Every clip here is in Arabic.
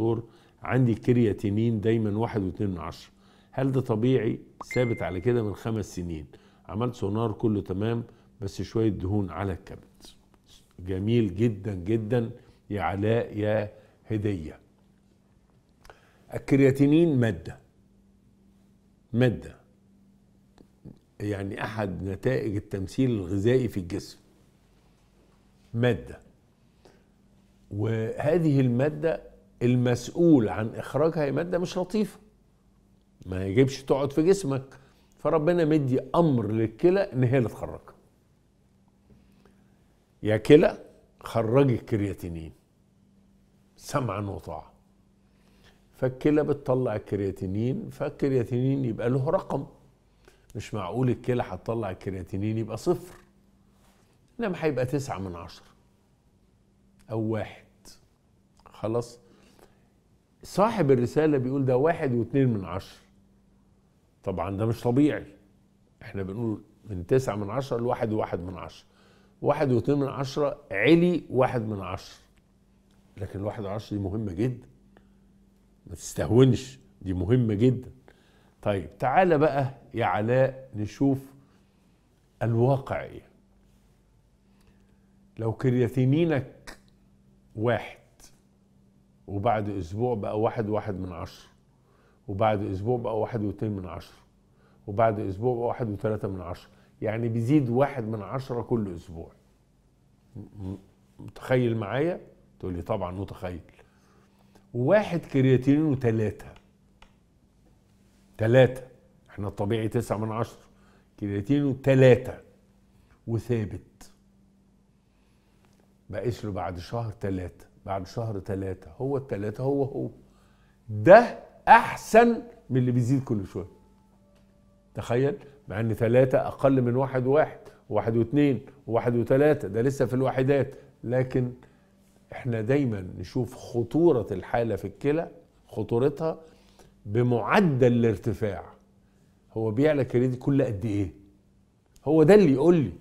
دكتور عندي كرياتينين دايما واحد واتنين من عشرة هل ده طبيعي ثابت على كده من خمس سنين عملت سونار كله تمام بس شوية دهون على الكبد جميل جدا جدا يا علاء يا هدية الكرياتينين مادة مادة يعني أحد نتائج التمثيل الغذائي في الجسم مادة وهذه المادة المسؤول عن اخراجها هي ماده مش لطيفه ما يجبش تقعد في جسمك فربنا مدي امر للكلى ان هي اللي تخرجها يا كلى خرجي الكرياتينين سمعا وطاعه فالكلى بتطلع الكرياتينين فالكرياتينين يبقى له رقم مش معقول الكلى هتطلع الكرياتينين يبقى صفر انما هيبقى تسعة من عشرة او واحد خلاص صاحب الرسالة بيقول ده واحد واثنين من عشر طبعا ده مش طبيعي احنا بنقول من تسعة من عشرة لواحد وواحد من عشرة واحد واثنين من عشرة علي واحد من عشرة لكن الواحد عشرة دي مهمة جدا ما تستهونش دي مهمة جدا طيب تعالى بقى يا علاء نشوف الواقع ايه لو كرياتينينك واحد وبعد اسبوع بقى واحد واحد من عشر وبعد اسبوع بقى واحد واتنين من عشر وبعد اسبوع بقى واحد وثلاثة من عشر يعني بيزيد واحد من عشرة كل اسبوع متخيل معايا تقول لي طبعا متخيل واحد كرياتينين وثلاثة تلاتة احنا الطبيعي تسعة من عشرة كرياتينين وثلاثة وثابت بقيس له بعد شهر تلاتة بعد شهر ثلاثة هو الثلاثة هو هو ده أحسن من اللي بيزيد كل شوية تخيل مع ان ثلاثة أقل من واحد وواحد واحد واثنين واحد وثلاثة ده لسه في الواحدات لكن احنا دايما نشوف خطورة الحالة في الكلى خطورتها بمعدل الارتفاع هو بيعلى كريدي كل قد ايه هو ده اللي يقول لي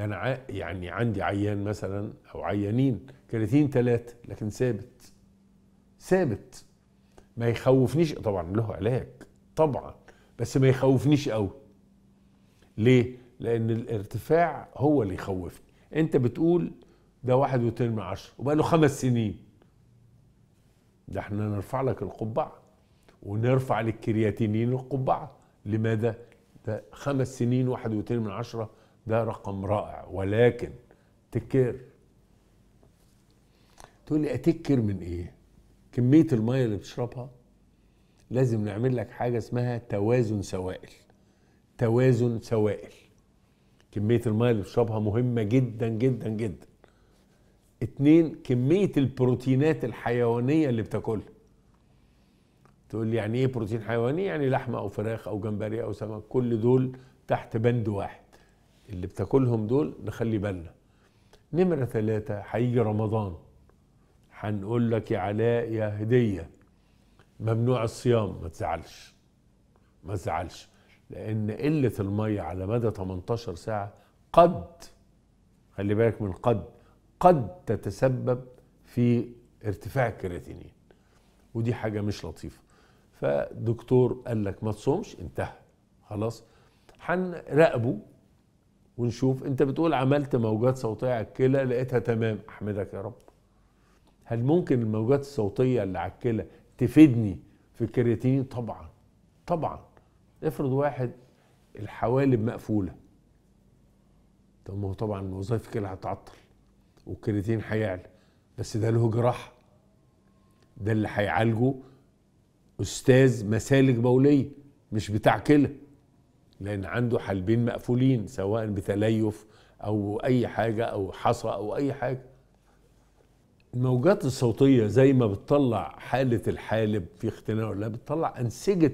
ده انا يعني عندي عيان مثلا او عيانين كراتين ثلاثه لكن ثابت ثابت ما يخوفنيش طبعا له علاج طبعا بس ما يخوفنيش قوي ليه لان الارتفاع هو اللي يخوفني انت بتقول ده واحد واتنين من عشرة وبقى له خمس سنين ده احنا نرفع لك القبعة ونرفع للكرياتينين القبعة لماذا؟ ده خمس سنين واحد واتنين من عشرة ده رقم رائع ولكن تكر تقول لي اتكر من ايه كميه الميه اللي بتشربها لازم نعمل لك حاجه اسمها توازن سوائل توازن سوائل كميه الميه اللي بتشربها مهمه جدا جدا جدا اتنين كميه البروتينات الحيوانيه اللي بتاكلها تقول لي يعني ايه بروتين حيواني يعني لحمه او فراخ او جمبري او سمك كل دول تحت بند واحد اللي بتاكلهم دول نخلي بالنا نمرة ثلاثة هيجي رمضان هنقول لك يا علاء يا هدية ممنوع الصيام ما تزعلش ما تزعلش لأن قلة المية على مدى 18 ساعة قد خلي بالك من قد قد تتسبب في ارتفاع الكرياتينين ودي حاجة مش لطيفة فدكتور قال لك ما تصومش انتهى خلاص هنراقبه ونشوف انت بتقول عملت موجات صوتيه على الكلى لقيتها تمام احمدك يا رب هل ممكن الموجات الصوتيه اللي على الكلى تفيدني في الكرياتينين طبعا طبعا افرض واحد الحوالب مقفوله طب ما هو طبعا وظائف الكلى هتعطل والكرياتين هيعلى بس ده له جراحه ده اللي هيعالجه استاذ مسالك بوليه مش بتاع كلى لان عنده حالبين مقفولين سواء بتليف او اي حاجه او حصى او اي حاجه الموجات الصوتيه زي ما بتطلع حاله الحالب في اختناق ولا بتطلع انسجه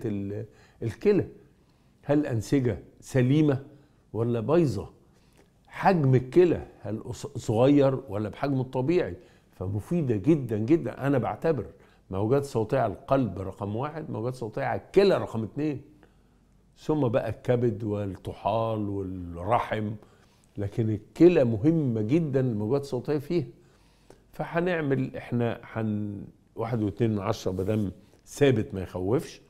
الكلى هل انسجه سليمه ولا بايظه حجم الكلى هل صغير ولا بحجمه الطبيعي فمفيده جدا جدا انا بعتبر موجات صوتيه على القلب رقم واحد موجات صوتيه على الكلى رقم اتنين ثم بقى الكبد والطحال والرحم لكن الكلى مهمه جدا الموجات الصوتيه فيها فهنعمل احنا حن واحد واتنين من عشرة بدم ثابت ما يخوفش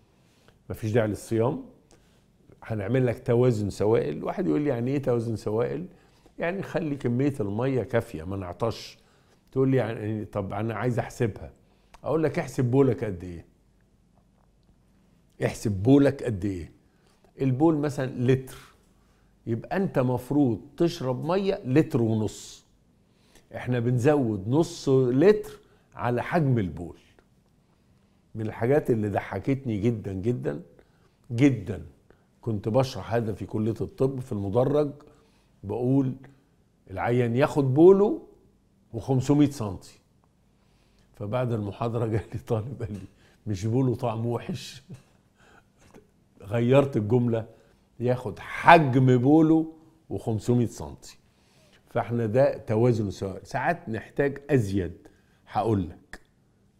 مفيش داعي للصيام هنعمل لك توازن سوائل واحد يقول لي يعني ايه توازن سوائل يعني خلي كميه الميه كافيه ما نعطش تقول لي يعني طب انا عايز احسبها اقول لك احسب بولك قد ايه احسب بولك قد ايه البول مثلا لتر يبقى انت مفروض تشرب ميه لتر ونص احنا بنزود نص لتر على حجم البول من الحاجات اللي ضحكتني جدا جدا جدا كنت بشرح هذا في كلية الطب في المدرج بقول العيان ياخد بوله و500 سنتي فبعد المحاضرة جالي طالب قال لي مش بوله طعم وحش غيرت الجمله ياخد حجم بوله و500 سنتي فاحنا ده توازن سواء ساعات نحتاج ازيد هقول لك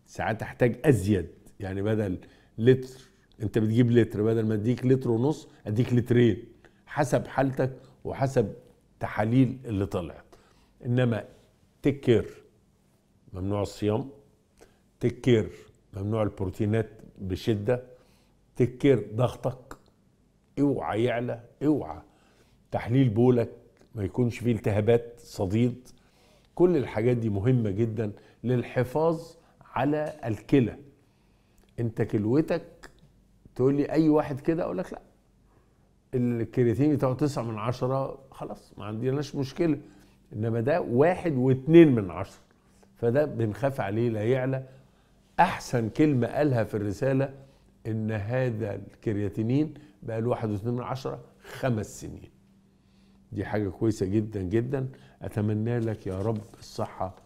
ساعات احتاج ازيد يعني بدل لتر انت بتجيب لتر بدل ما اديك لتر ونص اديك لترين حسب حالتك وحسب تحاليل اللي طلعت انما تيك كير ممنوع الصيام تيك كير ممنوع البروتينات بشده تكر ضغطك اوعى يعلى اوعى تحليل بولك ما يكونش فيه التهابات صديد كل الحاجات دي مهمة جدا للحفاظ على الكلى انت كلوتك تقول لي اي واحد كده اقول لك لا الكرياتين بتاعه تسعة من عشرة خلاص ما عندناش مشكلة انما ده واحد واتنين من عشرة فده بنخاف عليه لا يعلى احسن كلمة قالها في الرسالة ان هذا الكرياتينين بقى له 1.2 خمس سنين دي حاجة كويسة جدا جدا أتمنى لك يا رب الصحة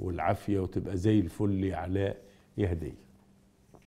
والعافية وتبقى زي الفل يا علاء يا هديه